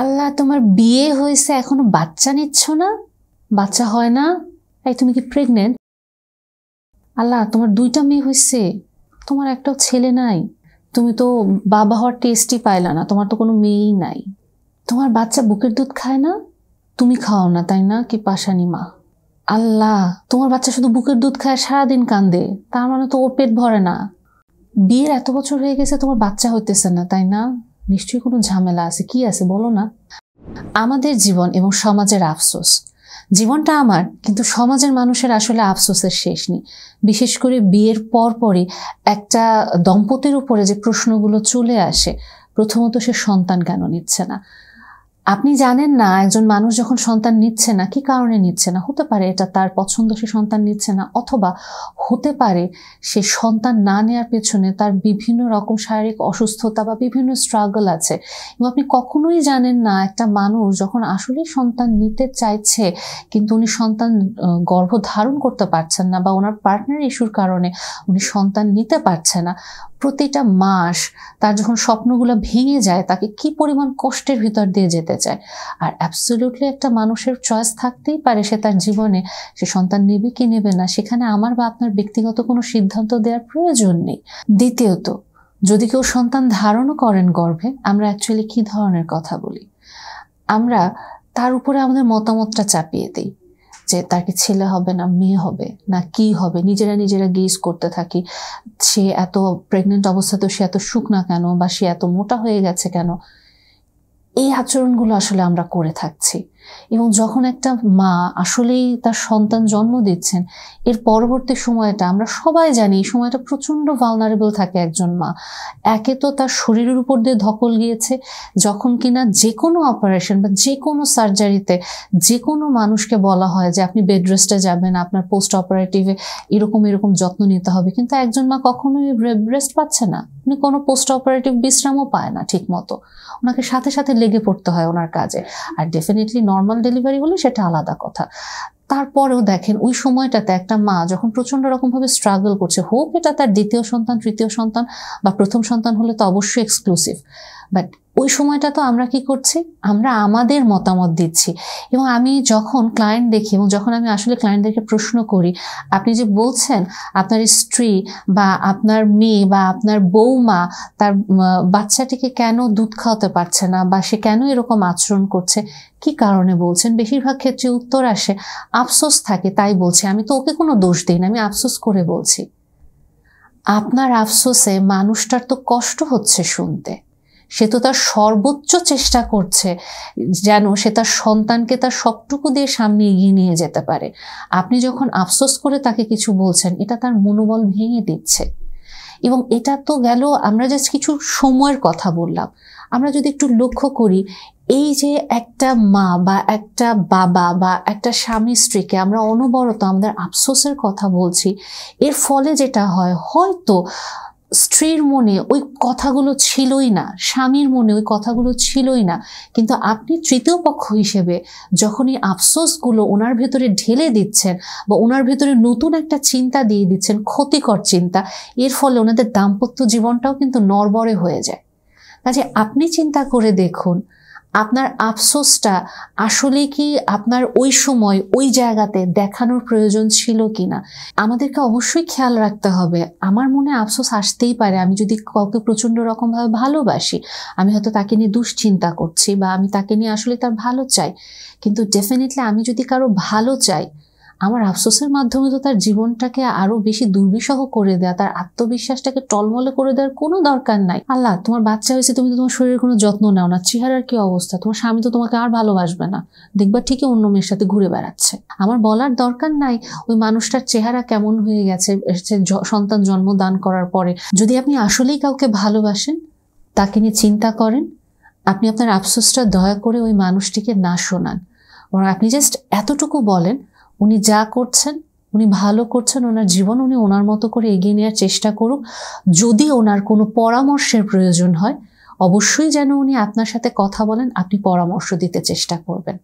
আল্লাহ তোমার বিয়ে হয়েছে এখনো বাচ্চা নিচ্ছ না বাচ্চা হয় না তাই তুমি কি প্রেগনেন্ট আল্লাহ তোমার দুইটা মেয়ে হয়েছে তোমার একটাও ছেলে নাই তুমি তো বাবা হওয়ার টেস্টই পাইলা না তোমার তো কোনো মেয়েই নাই তোমার বাচ্চা বুকের দুধ খায় না তুমি খাও না তাই না কি পাশানি মা আল্লাহ তোমার বাচ্চা শুধু বুকের দুধ খায় সারাদিন কান্দে তার মানে তো ওর পেট ভরে না বিয়ের এত বছর হয়ে গেছে তোমার বাচ্চা হইতেছে না তাই না নিশ্চয়ই কোনো ঝামেলা আছে কি আছে বলো না আমাদের জীবন এবং সমাজের আফসোস জীবনটা আমার কিন্তু সমাজের মানুষের আসলে আফসোসের শেষ নেই বিশেষ করে বিয়ের পর পরই একটা দম্পতির উপরে যে প্রশ্নগুলো চলে আসে প্রথমত সে সন্তান কেন নিচ্ছে না আপনি জানেন না একজন মানুষ যখন সন্তান নিচ্ছে না কি কারণে নিচ্ছে না হতে পারে এটা তার পছন্দ সে সন্তান নিচ্ছে না অথবা হতে পারে সে সন্তান না নেওয়ার পেছনে তার বিভিন্ন রকম শারীরিক অসুস্থতা বা বিভিন্ন স্ট্রাগল আছে এবং আপনি কখনোই জানেন না একটা মানুষ যখন আসলেই সন্তান নিতে চাইছে কিন্তু উনি সন্তান গর্ভ ধারণ করতে পারছেন না বা ওনার পার্টনার ইস্যুর কারণে উনি সন্তান নিতে পারছে না প্রতিটা মাস তার যখন স্বপ্নগুলো ভেঙে যায় তাকে কি পরিমাণ কষ্টের ভিতর দিয়ে যেতে চায় আর অ্যাবসলিউটলি একটা মানুষের চয়েস থাকতেই পারে সে তার জীবনে সে সন্তান নেবে কি নেবে না সেখানে আমার বা আপনার ব্যক্তিগত কোনো সিদ্ধান্ত দেওয়ার প্রয়োজন নেই দ্বিতীয়ত যদি কেউ সন্তান ধারণও করেন গর্ভে আমরা অ্যাকচুয়ালি কি ধরনের কথা বলি আমরা তার উপরে আমাদের মতামতটা চাপিয়ে দিই যে তাকে ছেলে হবে না মেয়ে হবে না কি হবে নিজেরা নিজেরা গেজ করতে থাকি সে এত প্রেগনেন্ট তো সে এত সুখ না কেন বা সে এত মোটা হয়ে গেছে কেন এই আচরণগুলো আসলে আমরা করে থাকছি এবং যখন একটা মা আসলেই তার সন্তান জন্ম দিচ্ছেন এর পরবর্তী সময়টা আমরা সবাই জানি এই সময়টা প্রচণ্ড ভালনারেবল থাকে একজন মা একে তো তার শরীরের উপর দিয়ে ধকল গিয়েছে যখন কিনা যে কোনো অপারেশন বা যে কোনো সার্জারিতে যে কোনো মানুষকে বলা হয় যে আপনি বেড রেস্টে যাবেন আপনার পোস্ট অপারেটিভে এরকম এরকম যত্ন নিতে হবে কিন্তু একজন মা কখনোই রেস্ট পাচ্ছে না উনি কোনো পোস্ট অপারেটিভ বিশ্রামও পায় না ঠিক মতো ওনাকে সাথে সাথে লেগে পড়তে হয় ওনার কাজে আর ডেফিনেটলি ন নর্মাল ডেলিভারি হলে সেটা আলাদা কথা তারপরেও দেখেন ওই সময়টাতে একটা মা যখন প্রচণ্ড রকমভাবে স্ট্রাগল করছে হোক এটা তার দ্বিতীয় সন্তান তৃতীয় সন্তান বা প্রথম সন্তান হলে তো অবশ্যই এক্সক্লুসিভ বাট ওই সময়টা তো আমরা কি করছি আমরা আমাদের মতামত দিচ্ছি এবং আমি যখন ক্লায়েন্ট দেখি এবং যখন আমি আসলে ক্লায়েন্টদেরকে প্রশ্ন করি আপনি যে বলছেন আপনার স্ত্রী বা আপনার মেয়ে বা আপনার বৌমা তার বাচ্চাটিকে কেন দুধ খাওয়াতে পারছে না বা সে কেন এরকম আচরণ করছে কি কারণে বলছেন বেশিরভাগ ক্ষেত্রে উত্তর আসে আফসোস থাকে তাই বলছি আমি তো ওকে কোনো দোষ দিই না আমি আফসোস করে বলছি আপনার আফসোসে মানুষটার তো কষ্ট হচ্ছে শুনতে সে তো তার সর্বোচ্চ চেষ্টা করছে যেন সে তার সন্তানকে তার সবটুকু দিয়ে সামনে এগিয়ে নিয়ে যেতে পারে আপনি যখন আফসোস করে তাকে কিছু বলছেন এটা তার মনোবল ভেঙে দিচ্ছে এবং এটা তো গেল আমরা জাস্ট কিছু সময়ের কথা বললাম আমরা যদি একটু লক্ষ্য করি এই যে একটা মা বা একটা বাবা বা একটা স্বামী স্ত্রীকে আমরা অনবরত আমাদের আফসোসের কথা বলছি এর ফলে যেটা হয় হয়তো স্ত্রীর মনে ওই কথাগুলো ছিলই না স্বামীর মনে ওই কথাগুলো ছিলই না কিন্তু আপনি তৃতীয় পক্ষ হিসেবে যখন এই আফসোসগুলো ওনার ভেতরে ঢেলে দিচ্ছেন বা ওনার ভেতরে নতুন একটা চিন্তা দিয়ে দিচ্ছেন ক্ষতিকর চিন্তা এর ফলে ওনাদের দাম্পত্য জীবনটাও কিন্তু নরবরে হয়ে যায় কাজে আপনি চিন্তা করে দেখুন আপনার আফসোসটা আসলে কি আপনার ওই সময় ওই জায়গাতে দেখানোর প্রয়োজন ছিল কি না আমাদেরকে অবশ্যই খেয়াল রাখতে হবে আমার মনে আফসোস আসতেই পারে আমি যদি কাউকে প্রচণ্ড রকমভাবে ভালোবাসি আমি হয়তো তাকে নিয়ে দুশ্চিন্তা করছি বা আমি তাকে নিয়ে আসলে তার ভালো চাই কিন্তু ডেফিনেটলি আমি যদি কারো ভালো চাই আমার আফসোসের মাধ্যমে তো তার জীবনটাকে আরো বেশি দুর্বিষহ করে দেয়া তার আত্মবিশ্বাসটাকে টলমলে করে দেওয়ার কোনো দরকার নাই আল্লাহ তোমার বাচ্চা হয়েছে তুমি তো তোমার শরীরের কোনো যত্ন নাও না চেহারার কি অবস্থা তোমার স্বামী তো তোমাকে আর ভালোবাসবে না দেখবা ঠিকই অন্য মেয়ের সাথে ঘুরে বেড়াচ্ছে আমার বলার দরকার নাই ওই মানুষটার চেহারা কেমন হয়ে গেছে সন্তান জন্ম দান করার পরে যদি আপনি আসলেই কাউকে ভালোবাসেন তাকে নিয়ে চিন্তা করেন আপনি আপনার আফসোসটা দয়া করে ওই মানুষটিকে না শোনান আপনি জাস্ট এতটুকু বলেন উনি যা করছেন উনি ভালো করছেন ওনার জীবন উনি ওনার মতো করে এগিয়ে নেওয়ার চেষ্টা করুক যদি ওনার কোনো পরামর্শের প্রয়োজন হয় অবশ্যই যেন উনি আপনার সাথে কথা বলেন আপনি পরামর্শ দিতে চেষ্টা করবেন